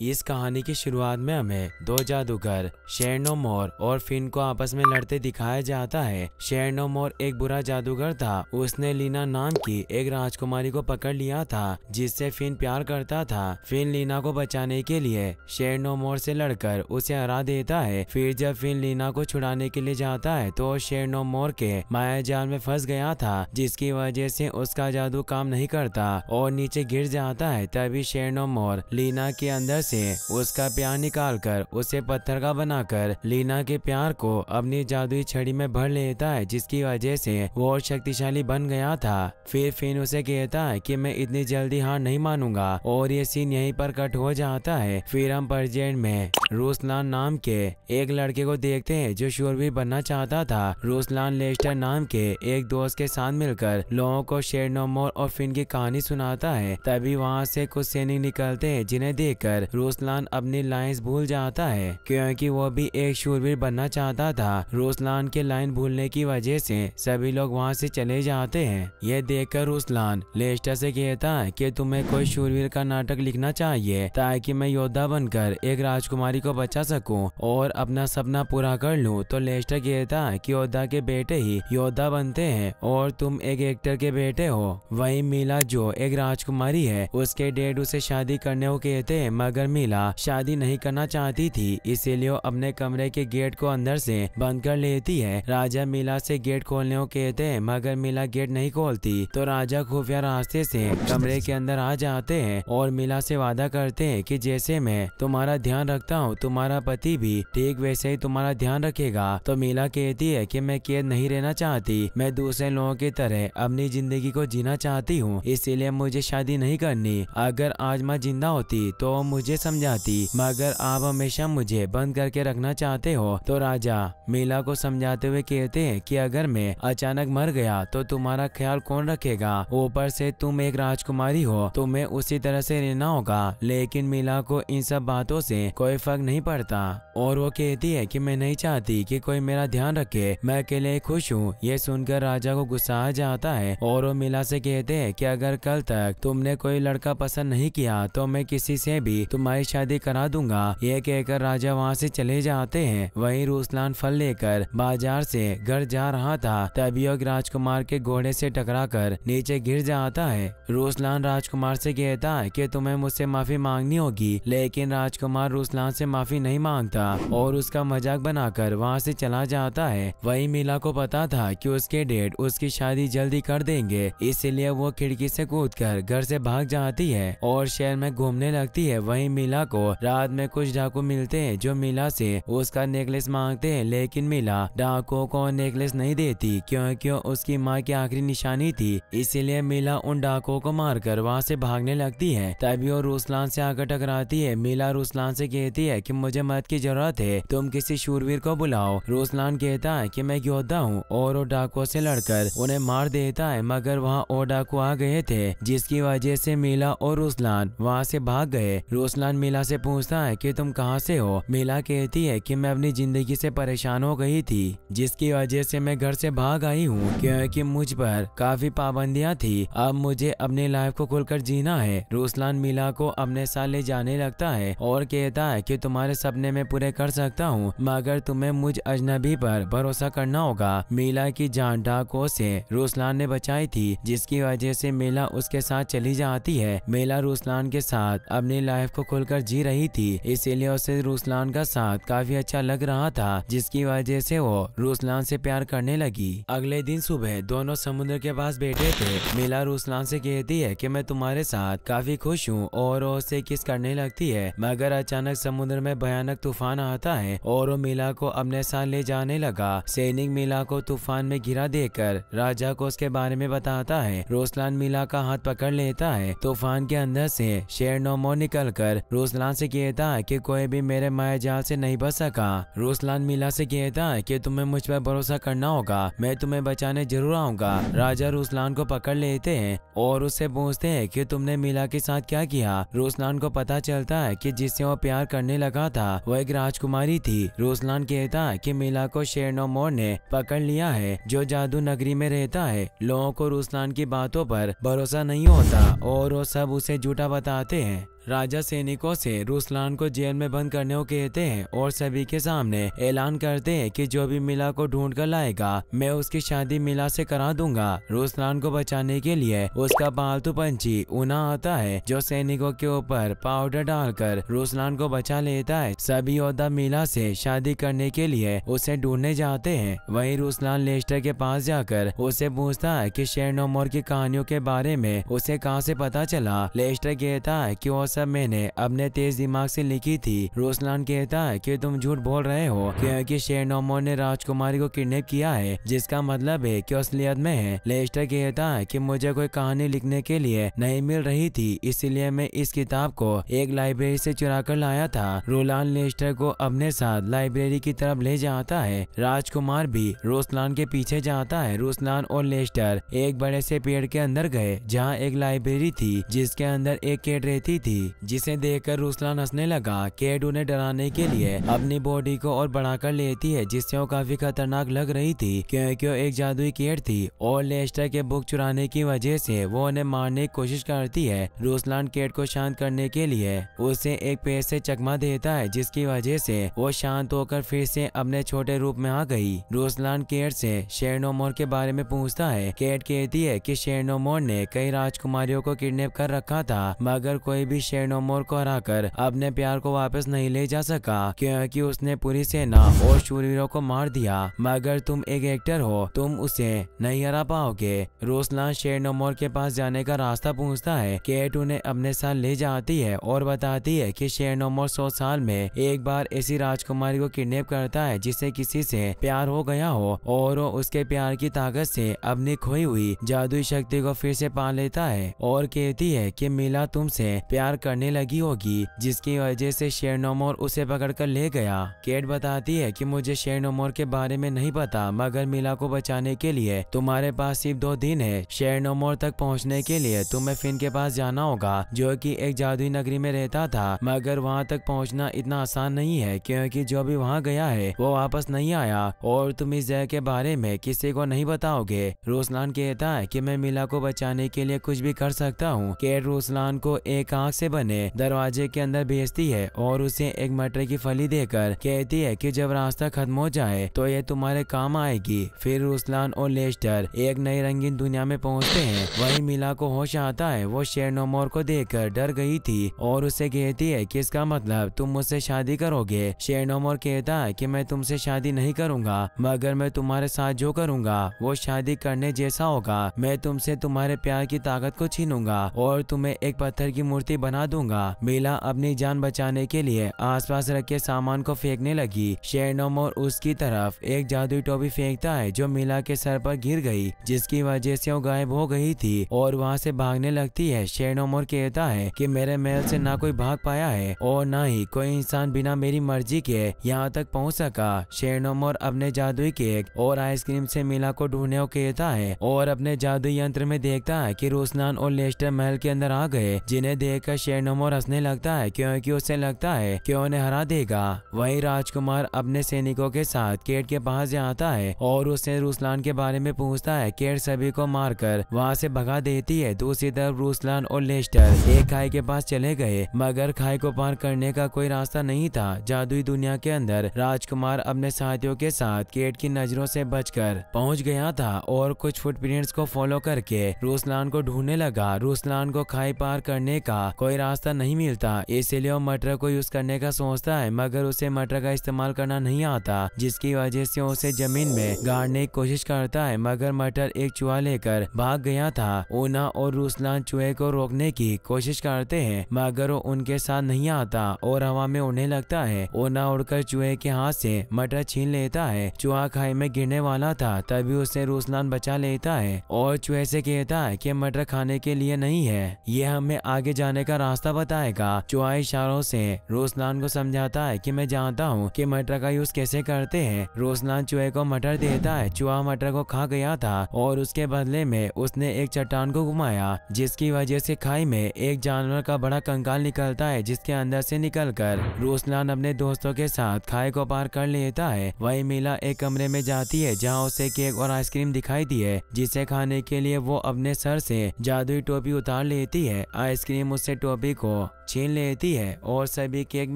इस कहानी की शुरुआत में हमें दो जादूगर शेरनो मोर और फिन को आपस में लड़ते दिखाया जाता है शेरनो मोर एक बुरा जादूगर था उसने लीना नाम की एक राजकुमारी को पकड़ लिया था जिससे फिन प्यार करता था फिन लीना को बचाने के लिए शेरनो मोर से लड़कर उसे हरा देता है फिर जब फिन लीना को छुड़ाने के लिए जाता है तो शेरनो मोर के माया जाल में फंस गया था जिसकी वजह से उसका जादू काम नहीं करता और नीचे गिर जाता है तभी शेरनो मोर लीना के अंदर से उसका प्यार निकाल कर उसे पत्थर का बनाकर लीना के प्यार को अपनी जादुई छड़ी में भर लेता है जिसकी वजह से वो और शक्तिशाली बन गया था फिर फिन उसे कहता है कि मैं इतनी जल्दी हार नहीं मानूंगा और ये सीन यहीं पर कट हो जाता है फिर हम प्रजेंट में रूसलान नाम के एक लड़के को देखते है जो शोरवीर बनना चाहता था रूसलान लेस्टर नाम के एक दोस्त के साथ मिलकर लोगों को शेर नोमोर और फिन की कहानी सुनाता है तभी वहाँ से कुछ सैनिक निकलते हैं जिन्हें देखकर रोसलान अपनी लाइंस भूल जाता है क्योंकि वो भी एक शूरवीर बनना चाहता था रोसलान के लाइन भूलने की वजह से सभी लोग वहाँ से चले जाते हैं ये देख कर रोसलान लेस्टर से कहता है की तुम्हें कोई शूरवीर का नाटक लिखना चाहिए ताकि मैं योद्धा बनकर एक राजकुमारी को बचा सकूँ और अपना सपना पूरा कर लूँ तो लेस्टर कहता है की योद्धा के बेटे ही योद्धा बनते हैं और तुम एक एक्टर के बेटे हो वही मीला जो एक राजकुमारी है उसके डेड उसे शादी करने को कहते हैं मगर शर्मिला शादी नहीं करना चाहती थी इसीलिए अपने कमरे के गेट को अंदर से बंद कर लेती है राजा मीला से गेट खोलने को कहते हैं मगर मीला गेट नहीं खोलती तो राजा खुफिया रास्ते से कमरे के अंदर आ जाते हैं और मीला से वादा करते हैं कि जैसे मैं तुम्हारा ध्यान रखता हूँ तुम्हारा पति भी ठीक वैसे ही तुम्हारा ध्यान रखेगा तो मीला कहती है की मैं कैद नहीं रहना चाहती मैं दूसरे लोगों की तरह अपनी जिंदगी को जीना चाहती हूँ इसीलिए मुझे शादी नहीं करनी अगर आज मैं जिंदा होती तो मुझे समझाती मगर आप हमेशा मुझे बंद करके रखना चाहते हो तो राजा मीला को समझाते हुए कहते हैं कि अगर मैं अचानक मर गया तो तुम्हारा ख्याल कौन रखेगा ऊपर से तुम एक राजकुमारी हो तुम्हें उसी तरह से रहना होगा लेकिन मीला को इन सब बातों से कोई फर्क नहीं पड़ता और वो कहती है कि मैं नहीं चाहती कि कोई मेरा ध्यान रखे मैं अकेले खुश हूँ ये सुनकर राजा को गुस्सा आ जाता है और वो मीला से कहते हैं कि अगर कल तक तुमने कोई लड़का पसंद नहीं किया तो मैं किसी से भी तुम तुम्हारी शादी करा दूंगा ये कहकर राजा वहाँ से चले जाते हैं वहीं रूसलान फल लेकर बाजार से घर जा रहा था तभी योग राजकुमार के घोड़े से टकरा कर नीचे गिर जाता है रूसलान राजकुमार से कहता है कि तुम्हें मुझसे माफी मांगनी होगी लेकिन राजकुमार रूसलान से माफी नहीं मांगता और उसका मजाक बनाकर वहाँ से चला जाता है वही मीला को पता था की उसके डेट उसकी शादी जल्दी कर देंगे इसलिए वो खिड़की से कूद घर से भाग जाती है और शहर में घूमने लगती है वही मीला को रात में कुछ डाकू मिलते हैं जो मीला से उसका नेकलेस मांगते हैं लेकिन मीला डाकुओं को नेकलेस नहीं देती क्योंकि उसकी माँ की आखिरी निशानी थी इसीलिए मीला उन डाकुओं को मारकर वहाँ से भागने लगती है तभी वो रूसलान से आकर टकराती है मीला रूसलान से कहती है की मुझे मदद की जरूरत है तुम किसी शूरवीर को बुलाओ रूसलान कहता है की मैं योद्धा हूँ और वो डाकुओं से लड़कर उन्हें मार देता है मगर वहाँ और डाकू आ गए थे जिसकी वजह से मीला और रूसलान वहाँ से भाग गए रूसलान अरसलान मीला से पूछता है कि तुम कहाँ से हो मीला कहती है कि मैं अपनी जिंदगी से परेशान हो गई थी जिसकी वजह से मैं घर से भाग आई हूँ क्योंकि मुझ पर काफी पाबंदियाँ थी अब मुझे अपनी लाइफ को खुलकर जीना है रूसलान मीला को अपने साथ ले जाने लगता है और कहता है की तुम्हारे सपने में पूरे कर सकता हूँ मगर तुम्हें मुझ अजनबी पर भरोसा करना होगा मीला की जान डाको से रूसलान ने बचाई थी जिसकी वजह से मेला उसके साथ चली जाती है मेला रूसलान के साथ अपनी लाइफ को खुलकर जी रही थी इसीलिए उसे रूसलान का साथ काफी अच्छा लग रहा था जिसकी वजह से वो रूसलान से प्यार करने लगी अगले दिन सुबह दोनों समुद्र के पास बैठे थे मिला रूसलान से कहती है कि मैं तुम्हारे साथ काफी खुश हूँ और उसे किस करने लगती है मगर अचानक समुद्र में भयानक तूफान आता है और वो मिला को अपने साथ ले जाने लगा सैनिक मिला को तूफान में घिरा देकर राजा को उसके बारे में बताता है रोसलान मिला का हाथ पकड़ लेता है तूफान के अंदर से शेर नोमो निकल कर रोसलान से कहता कि कोई भी मेरे माया जाल से नहीं बच सका रोसलान मीला से कहता कि तुम्हें मुझ पर भरोसा करना होगा मैं तुम्हें बचाने जरूर आऊंगा राजा रोसलान को पकड़ लेते हैं और उससे पूछते हैं कि तुमने मीला के साथ क्या किया रोसलान को पता चलता है की जिससे वो प्यार करने लगा था वो एक राजकुमारी थी रोसलान कहता की मीला को शेरनो मोर ने पकड़ लिया है जो जादू नगरी में रहता है लोगों को रोसलान की बातों पर भरोसा नहीं होता और वो सब उसे झूठा बताते हैं राजा सैनिकों से रूसलान को जेल में बंद करने को कहते हैं और सभी के सामने ऐलान करते हैं कि जो भी मिला को ढूंढ कर लाएगा मैं उसकी शादी मिला से करा दूंगा रूसलान को बचाने के लिए उसका पालतू पंछी उना आता है जो सैनिकों के ऊपर पाउडर डालकर रूसलान को बचा लेता है सभी औदा मिला से शादी करने के लिए उसे ढूंढने जाते हैं वही रूसलान लेस्टर के पास जाकर उसे पूछता है शेर शेरनोमोर की कहानियों के बारे में उसे कहाँ से पता चला लेस्टर कहता है की सब मैंने अपने तेज दिमाग से लिखी थी रोसलान कहता है कि तुम झूठ बोल रहे हो क्योंकि नोमो ने राजकुमारी को किडनेप किया है जिसका मतलब है कि असलियत में है लेस्टर कहता है कि मुझे कोई कहानी लिखने के लिए नहीं मिल रही थी इसलिए मैं इस किताब को एक लाइब्रेरी से चुरा कर लाया था रोलान लेस्टर को अपने साथ लाइब्रेरी की तरफ ले जाता है राजकुमार भी रोसलान के पीछे जाता है रोसलान और लेस्टर एक बड़े से पेड़ के अंदर गए जहाँ एक लाइब्रेरी थी जिसके अंदर एक केट रहती थी थी जिसे देखकर रूसलान हंसने लगा केड उन्हें डराने के लिए अपनी बॉडी को और बढ़ाकर लेती है जिससे वो काफी खतरनाक लग रही थी क्योंकि वो एक जादुई केड थी और लेस्टर के बुक चुराने की वजह से वो उन्हें मारने की कोशिश करती है रूसलान केड को शांत करने के लिए उसे एक पेड़ ऐसी चकमा देता है जिसकी वजह से वो शांत होकर फिर से अपने छोटे रूप में आ गई रूसलान केड से शेरनोमोर के बारे में पूछता है केड कहती है कि शेरनोमोर ने कई राजकुमारियों को किडनैप कर रखा था मगर कोई भी शेर मोर को कर अपने प्यार को वापस नहीं ले जा सका क्योंकि उसने पूरी सेना और शूरवीरों को मार दिया मगर तुम एक एक्टर हो तुम उसे नहीं हरा पाओगे रोसलान शेर मोर के पास जाने का रास्ता पूछता है केट उन्हें अपने साथ ले जाती है और बताती है की शेर नोमोर सौ साल में एक बार ऐसी राजकुमारी को किडनेप करता है जिसे किसी से प्यार हो गया हो और वो उसके प्यार की ताकत से अपनी खोई हुई जादुई शक्ति को फिर से पा लेता है और कहती है कि मिला तुमसे प्यार करने लगी होगी जिसकी वजह से शेरनोमोर उसे पकड़कर ले गया केट बताती है कि मुझे शेरनोमोर के बारे में नहीं पता मगर मिला को बचाने के लिए तुम्हारे पास सिर्फ दो दिन है शेरनोमोर तक पहुंचने के लिए तुम्हें फिन के पास जाना होगा जो कि एक जादुई नगरी में रहता था मगर वहाँ तक पहुँचना इतना आसान नहीं है क्यूँकी जो भी वहाँ गया है वो वापस नहीं आया और तुम इस जगह के बारे में किसी को नहीं बताओगे रोसलान कहता है कि मैं मिला को बचाने के लिए कुछ भी कर सकता हूँ केट रोसलान को एक आंख से बने दरवाजे के अंदर भेजती है और उसे एक मटर की फली देकर कहती है की जब रास्ता खत्म हो जाए तो ये तुम्हारे काम आएगी फिर रुस्लान और लेस्टर एक नई रंगीन दुनिया में पहुँचते हैं वही मिला को होश आता है वो शेर नोमोर को कर डर गई थी और उसे कहती है की इसका मतलब तुम मुझसे शादी करोगे शेर नोमोर कहता है की मैं तुमसे शादी नहीं करूँगा मगर मैं तुम्हारे साथ जो करूँगा वो शादी करने जैसा होगा मैं तुमसे तुम्हारे प्यार की ताकत को छीनूंगा और तुम्हें एक पत्थर की मूर्ति बना बना दूंगा मीला अपनी जान बचाने के लिए आसपास रखे सामान को फेंकने लगी शेरनोम और उसकी तरफ एक जादुई टोपी फेंकता है जो मीला के सर पर गिर गई जिसकी वजह से वो गायब हो गई थी और वहाँ से भागने लगती है शेरनोम और कहता है कि मेरे महल से ना कोई भाग पाया है और ना ही कोई इंसान बिना मेरी मर्जी के यहाँ तक पहुँच सका शेरनोम और अपने जादुई केक और आइसक्रीम से मीला को ढूंढने को कहता है और अपने जादुई यंत्र में देखता है की रोशनान और लेस्टर महल के अंदर आ गए जिन्हें देखकर शेरनुमो हंसने लगता है क्योंकि उसे लगता है कि उन्हें हरा देगा वहीं राजकुमार अपने सैनिकों के साथ केट के पास जाता है और उससे रूसलान के बारे में पूछता है केट सभी को मारकर वहाँ से भगा देती है दूसरी तो तरफ रूसलान और लेस्टर एक खाई के पास चले गए मगर खाई को पार करने का कोई रास्ता नहीं था जादुई दुनिया के अंदर राजकुमार अपने साथियों के साथ केट की नजरों से बचकर पहुंच गया था और कुछ फुटप्रिंट्स को फॉलो करके रूसलान को ढूंढने लगा रूसलान को खाई पार करने का कोई रास्ता नहीं मिलता इसलिए वो मटर को यूज करने का सोचता है मगर उसे मटर का इस्तेमाल करना नहीं आता जिसकी वजह से उसे जमीन में गाड़ने की कोशिश करता है मगर मटर एक चूहा लेकर भाग गया था ओना और रूसलान चूहे को रोकने की कोशिश करते हैं मगर वो उनके साथ नहीं आता और हवा में उड़ने लगता है ओना उड़कर चूहे के हाथ से मटर छीन लेता है चूहा खाई में गिरने वाला था तभी उसे रूसलान बचा लेता है और चूहे से कहता है कि मटर खाने के लिए नहीं है ये हमें आगे जाने का रास्ता बताएगा चुहा इशारों से रोसनान को समझाता है कि मैं जानता हूँ कि मटर का यूज कैसे करते हैं रोसनान चुहे को मटर देता है चुहा मटर को खा गया था और उसके बदले में उसने एक चट्टान को घुमाया जिसकी वजह से खाई में एक जानवर का बड़ा कंकाल निकलता है जिसके अंदर से कर रोसनान अपने दोस्तों के साथ खाई को पार कर लेता है वही मीला एक कमरे में जाती है जहाँ उसे केक और आइसक्रीम दिखाई दी है जिसे खाने के लिए वो अपने सर से जादुई टोपी उतार लेती है आइसक्रीम उससे टोपी टोबी को छीन लेती है और सभी केक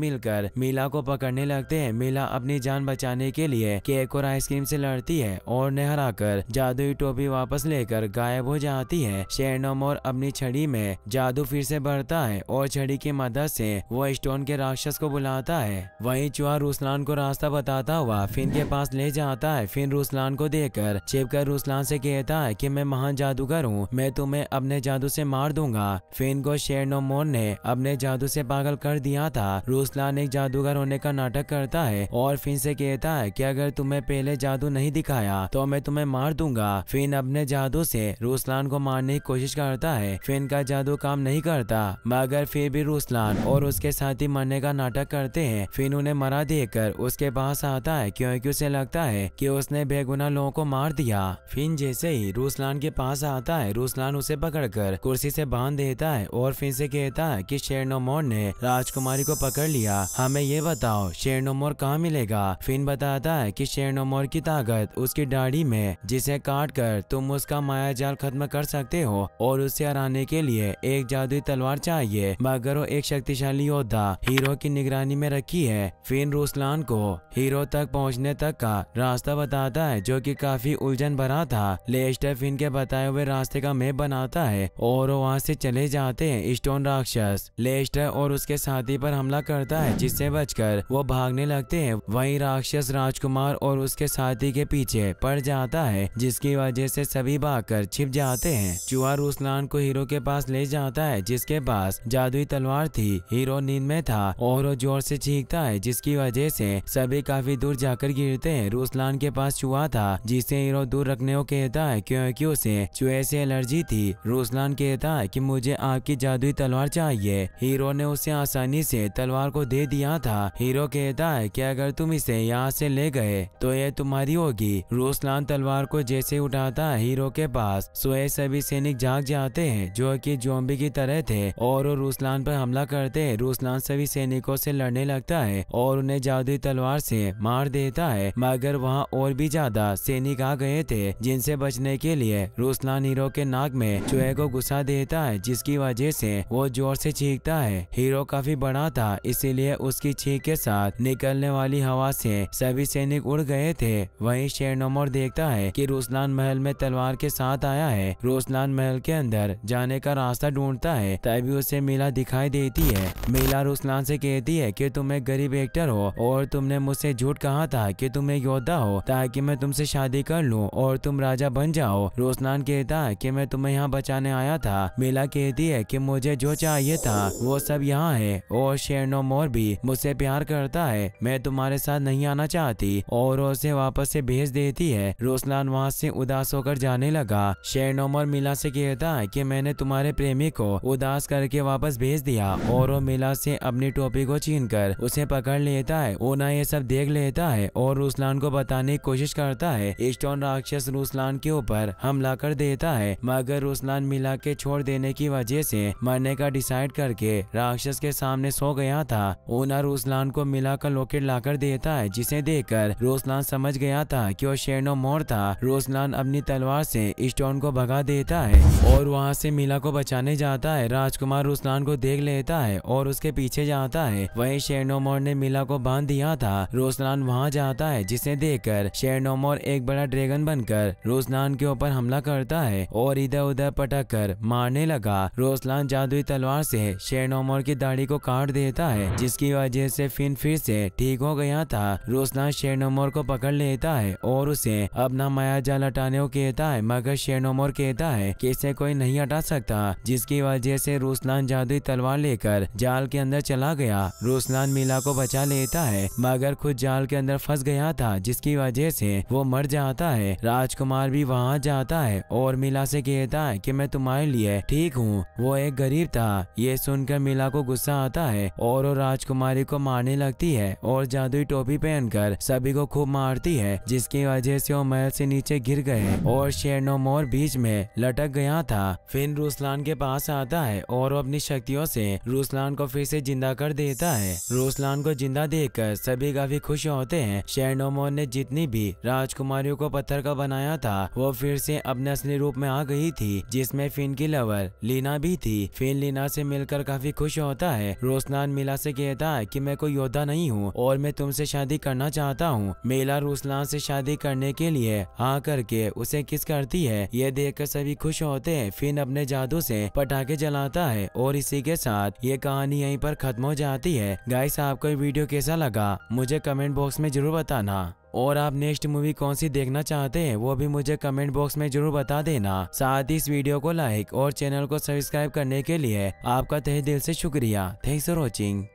मिलकर मीला को पकड़ने लगते हैं मीला अपनी जान बचाने के लिए केक और आइसक्रीम से लड़ती है और नहरा कर जादुई टोपी वापस लेकर गायब हो जाती है शेरनोम और अपनी छड़ी में जादू फिर से बढ़ता है और छड़ी की मदद से वो स्टोन के राक्षस को बुलाता है वही चुहा रूसलान को रास्ता बताता हुआ फिन के पास ले जाता है फिन रूसलान को देखकर छिपकर रूसलान से कहता है की मैं महान जादूगर हूँ मैं तुम्हें अपने जादू से मार दूंगा फिन को शेरनोम फिरौन ने अपने जादू से पागल कर दिया था रूसलान एक जादूगर होने का नाटक करता है और फिन से कहता है कि अगर तुम्हें पहले जादू नहीं दिखाया तो मैं तुम्हें मार दूंगा फिन अपने जादू से रूसलान को मारने की कोशिश करता है फिन का जादू काम नहीं करता मगर फिर भी रूसलान और उसके साथी मरने का नाटक करते हैं फिन उन्हें मरा देखकर उसके पास आता है क्योंकि उसे लगता है कि उसने बेगुना लोगों को मार दिया फिन जैसे ही रूसलान के पास आता है रूसलान उसे पकड़कर कुर्सी से बांध देता है और फिन से कहता पिता कि शेरनो मोर ने राजकुमारी को पकड़ लिया हमें ये बताओ शेरनो मोर कहाँ मिलेगा फिन बताता है कि शेरनो मोर की ताकत उसकी दाढ़ी में जिसे काट कर तुम उसका माया जाल खत्म कर सकते हो और उसे हराने के लिए एक जादुई तलवार चाहिए मगर वो एक शक्तिशाली योद्धा हीरो की निगरानी में रखी है फिन रूसलान को हीरो तक पहुँचने तक का रास्ता बताता है जो की काफी उलझन भरा था लेस्टर फिन के बताए हुए रास्ते का मैप बनाता है और वहाँ से चले जाते हैं स्टोन रास्ते राक्षस लेस्टर और उसके साथी पर हमला करता है जिससे बचकर वो भागने लगते हैं वहीं राक्षस राजकुमार और उसके साथी के पीछे पड़ जाता है जिसकी वजह से सभी भागकर छिप जाते हैं चुहा रूसलान को हीरो के पास ले जाता है जिसके पास जादुई तलवार थी हीरो नींद में था और वो जोर से चीखता है जिसकी वजह से सभी काफी दूर जाकर गिरते हैं रूसलान के पास चुहा था जिसे हीरो दूर रखने को कहता है क्योंकि उसे चूहे से एलर्जी थी रूसलान कहता है कि मुझे आपकी जादुई तलवार चाहिए हीरो ने उसे आसानी से तलवार को दे दिया था हीरो कहता है कि अगर तुम इसे यहाँ से ले गए तो यह तुम्हारी होगी रूसलान तलवार को जैसे उठाता है हीरो के पास सोए सभी सैनिक जाग जाते हैं जो की जोम्बी की तरह थे और रूसलान पर हमला करते है रूसलान सभी सैनिकों से लड़ने लगता है और उन्हें जादुई तलवार से मार देता है मगर वहाँ और भी ज्यादा सैनिक आ गए थे जिनसे बचने के लिए रूसलान हीरो के नाक में चूहे को घुसा देता है जिसकी वजह से वो जो जोर से छींकता है हीरो काफी बड़ा था इसीलिए उसकी छींक के साथ निकलने वाली हवा से सभी सैनिक उड़ गए थे वहीं शेरनोमर देखता है कि रुस्लान महल में तलवार के साथ आया है रुस्लान महल के अंदर जाने का रास्ता ढूंढता है तभी उसे मीला दिखाई देती है मीला रुस्लान से कहती है कि तुम एक गरीब एक्टर हो और तुमने मुझसे झूठ कहा था कि तुम एक योद्धा हो ताकि मैं तुमसे शादी कर लूं और तुम राजा बन जाओ रुस्लान कहता है कि मैं तुम्हें यहाँ बचाने आया था मेला कहती है कि मुझे जो चाह चाहिए था वो सब यहाँ है और शेरनो मोर भी मुझसे प्यार करता है मैं तुम्हारे साथ नहीं आना चाहती और उसे वापस से भेज देती है रोसलान वहाँ से उदास होकर जाने लगा शेरनो मोर मिला से कहता है कि मैंने तुम्हारे प्रेमी को उदास करके वापस भेज दिया और वो मिला से अपनी टोपी को छीन कर उसे पकड़ लेता है ओना ये सब देख लेता है और रूसलान को बताने की कोशिश करता है स्टोन राक्षस रूसलान के ऊपर हमला कर देता है मगर रूसलान मिला के छोड़ देने की वजह से मरने का सुसाइड करके राक्षस के सामने सो गया था ओनर रूसलान को मिला मिलाकर लॉकेट लाकर देता है जिसे देखकर रोसलान समझ गया था कि वो शेरनो मोर था रोसलान अपनी तलवार से स्टोन को भगा देता है और वहाँ से मिला को बचाने जाता है राजकुमार रूसलान को देख लेता है और उसके पीछे जाता है वही शेरनोमोर ने मिला को बांध दिया था रोसलान वहाँ जाता है जिसे देख कर शेरनोमोर एक बड़ा ड्रैगन बनकर रोसलान के ऊपर हमला करता है और इधर उधर पटक कर मारने लगा रोसलान जादुई तलवार तलवार से शेरनोमोर की दाढ़ी को काट देता है जिसकी वजह से फिन फिर से ठीक हो गया था रोसना शेरनोमोर को पकड़ लेता है और उसे अपना माया जाल हटाने को कहता है मगर शेरनोमोर कहता है कि इसे कोई नहीं हटा सकता जिसकी वजह से रोसलान जादुई तलवार लेकर जाल के अंदर चला गया रोसलान मिला को बचा लेता है मगर खुद जाल के अंदर फंस गया था जिसकी वजह से वो मर जाता है राजकुमार भी वहाँ जाता है और मिला से कहता है कि मैं तुम्हारे लिए ठीक हूँ वो एक गरीब था ये सुनकर मिला को गुस्सा आता है और वो राजकुमारी को मारने लगती है और जादुई टोपी पहनकर सभी को खूब मारती है जिसकी वजह से वो महल से नीचे गिर गए और शेरनो मोर बीच में लटक गया था फिर रूसलान के पास आता है और वो अपनी शक्तियों से रूसलान को फिर से जिंदा कर देता है रूसलान को जिंदा कर सभी काफी खुश होते हैं शेरनो मोर ने जितनी भी राजकुमारियों को पत्थर का बनाया था वो फिर से अपने असली रूप में आ गई थी जिसमे फिन की लवर लीना भी थी फिन लीना रोशना से मिलकर काफी खुश होता है रोशनान मीला से कहता है कि मैं कोई योद्धा नहीं हूँ और मैं तुमसे शादी करना चाहता हूँ मेला रोसलान से शादी करने के लिए आ हाँ करके उसे किस करती है ये देख कर सभी खुश होते हैं फिन अपने जादू से पटाखे जलाता है और इसी के साथ ये कहानी यहीं पर खत्म हो जाती है गाइस आपको ये वीडियो कैसा लगा मुझे कमेंट बॉक्स में जरूर बताना और आप नेक्स्ट मूवी कौन सी देखना चाहते हैं वो भी मुझे कमेंट बॉक्स में जरूर बता देना साथ ही इस वीडियो को लाइक और चैनल को सब्सक्राइब करने के लिए आपका तहे दिल से शुक्रिया थैंक्स फॉर वॉचिंग